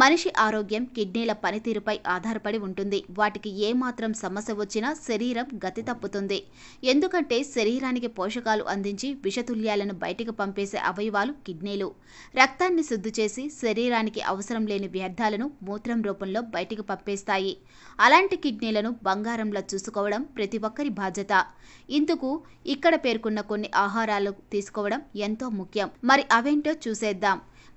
మనిషి ఆరోగ్యం కిడ్నీల పనితీరుపై ఆధారపడి ఉంటుంది వాటికి ఏమాత్రం సమస్య వచ్చినా శరీరం గతి తప్పుతుంది ఎందుకంటే శరీరానికి పోషకాలు అందించి విషతుల్యాలను బయటికి పంపేసే అవయవాలు కిడ్నీలు రక్తాన్ని శుద్ధి చేసి శరీరానికి అవసరం లేని వ్యర్థాలను మూత్రం రూపంలో బయటికి పంపేస్తాయి అలాంటి కిడ్నీలను బంగారంలా చూసుకోవడం ప్రతి ఒక్కరి బాధ్యత ఇందుకు ఇక్కడ పేర్కొన్న కొన్ని ఆహారాలు తీసుకోవడం ఎంతో ముఖ్యం మరి అవేంటో చూసేద్దాం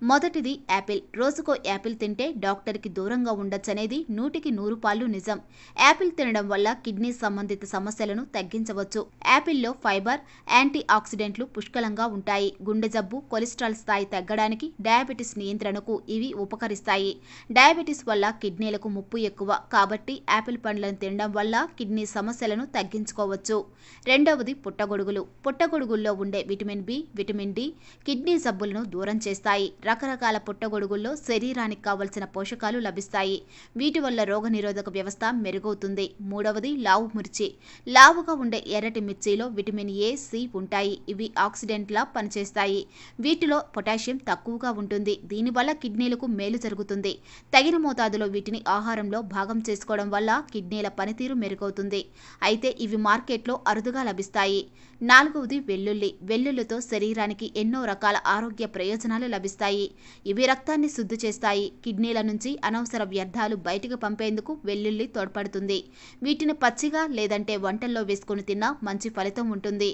మొదటిది యాపిల్ రోజుకో యాపిల్ తింటే డాక్టర్కి దూరంగా ఉండొచ్చనేది నూటికి నూరు పాళ్ళు నిజం యాపిల్ తినడం వల్ల కిడ్నీ సంబంధిత సమస్యలను తగ్గించవచ్చు యాపిల్లో ఫైబర్ యాంటీ ఆక్సిడెంట్లు పుష్కలంగా ఉంటాయి గుండె జబ్బు కొలెస్ట్రాల్ స్థాయి తగ్గడానికి డయాబెటీస్ నియంత్రణకు ఇవి ఉపకరిస్తాయి డయాబెటీస్ వల్ల కిడ్నీలకు ముప్పు ఎక్కువ కాబట్టి యాపిల్ పండ్లను తినడం వల్ల కిడ్నీ సమస్యలను తగ్గించుకోవచ్చు రెండవది పుట్టగొడుగులు పుట్టగొడుగుల్లో ఉండే vitamin B vitamin D kidney జబ్బులను దూరం చేస్తాయి రకరకాల పుట్టగొడుగుల్లో శరీరానికి కావలసిన పోషకాలు లభిస్తాయి వీటి వల్ల రోగనిరోధక వ్యవస్థ మెరుగవుతుంది మూడవది లావు మిర్చి లావుగా ఉండే ఎర్రటి మిర్చిలో విటమిన్ ఏ సి ఉంటాయి ఇవి ఆక్సిడెంట్లా పనిచేస్తాయి వీటిలో పొటాషియం తక్కువగా ఉంటుంది దీనివల్ల కిడ్నీలకు మేలు జరుగుతుంది తగిన మోతాదులో వీటిని ఆహారంలో భాగం చేసుకోవడం వల్ల కిడ్నీల పనితీరు మెరుగవుతుంది అయితే ఇవి మార్కెట్లో అరుదుగా లభిస్తాయి నాలుగవది వెల్లుల్లి వెల్లుల్లితో శరీరానికి ఎన్నో రకాల ఆరోగ్య ప్రయోజనాలు లభిస్తాయి చేస్తాయి ఇవి రక్తాన్ని శుద్ధి చేస్తాయి కిడ్నీల నుంచి అనవసర వ్యర్థాలు బయటకు పంపేందుకు వెల్లుల్లి తోడ్పడుతుంది వీటిని పచ్చిగా లేదంటే వంటల్లో వేసుకుని తిన్నా మంచి ఫలితం ఉంటుంది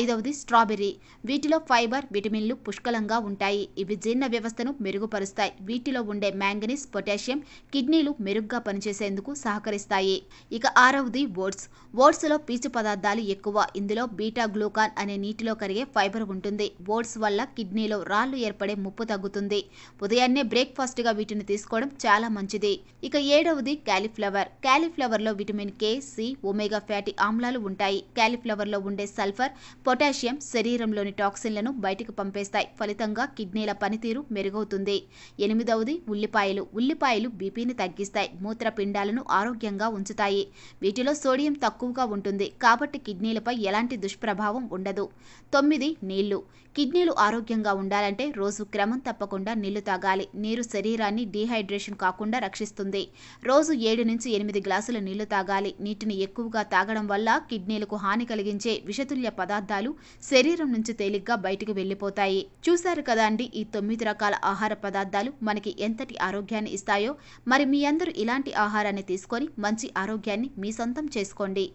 ఐదవది స్ట్రాబెర్రీ వీటిలో ఫైబర్ విటమిన్లు పుష్కలంగా ఉంటాయి ఇవి జీర్ణ వ్యవస్థను మెరుగుపరుస్తాయి వీటిలో ఉండే మ్యాంగనీస్ పొటాషియం కిడ్నీలు మెరుగ్గా పనిచేసేందుకు సహకరిస్తాయి ఇక ఆరవది ఓట్స్ ఓట్స్లో పీచు పదార్థాలు ఎక్కువ ఇందులో బీటా గ్లూకాన్ అనే నీటిలో కరిగే ఫైబర్ ఉంటుంది ఓట్స్ వల్ల కిడ్నీలో రాళ్లు ఏర్పడే ముప్పు తగ్గు తగ్గుతుంది ఉదయాన్నే గా వీటిని తీసుకోవడం చాలా మంచిది ఇక ఏడవది క్యాలీఫ్లవర్ లో vitamin K C omega fatty ఆమ్లాలు ఉంటాయి లో ఉండే సల్ఫర్ పొటాషియం శరీరంలోని టాక్సిన్లను బయటకు పంపేస్తాయి ఫలితంగా కిడ్నీల పనితీరు మెరుగవుతుంది ఎనిమిదవది ఉల్లిపాయలు ఉల్లిపాయలు బీపీని తగ్గిస్తాయి మూత్రపిండాలను ఆరోగ్యంగా ఉంచుతాయి వీటిలో సోడియం తక్కువగా ఉంటుంది కాబట్టి కిడ్నీలపై ఎలాంటి దుష్ప్రభావం ఉండదు తొమ్మిది నీళ్లు కిడ్నీలు ఆరోగ్యంగా ఉండాలంటే రోజు క్రమం తప్పకుండా నీళ్లు తాగాలి నీరు శరీరాన్ని డీహైడ్రేషన్ కాకుండా రక్షిస్తుంది రోజు ఏడు నుంచి ఎనిమిది గ్లాసుల నీళ్లు తాగాలి నీటిని ఎక్కువగా తాగడం వల్ల కిడ్నీలకు హాని కలిగించే విషతుల్య పదార్థాలు శరీరం నుంచి తేలిగ్గా బయటకు వెళ్ళిపోతాయి చూశారు కదా అండి ఈ తొమ్మిది రకాల ఆహార పదార్థాలు మనకి ఎంతటి ఆరోగ్యాన్ని ఇస్తాయో మరి మీ అందరూ ఇలాంటి ఆహారాన్ని తీసుకొని మంచి ఆరోగ్యాన్ని మీ సొంతం చేసుకోండి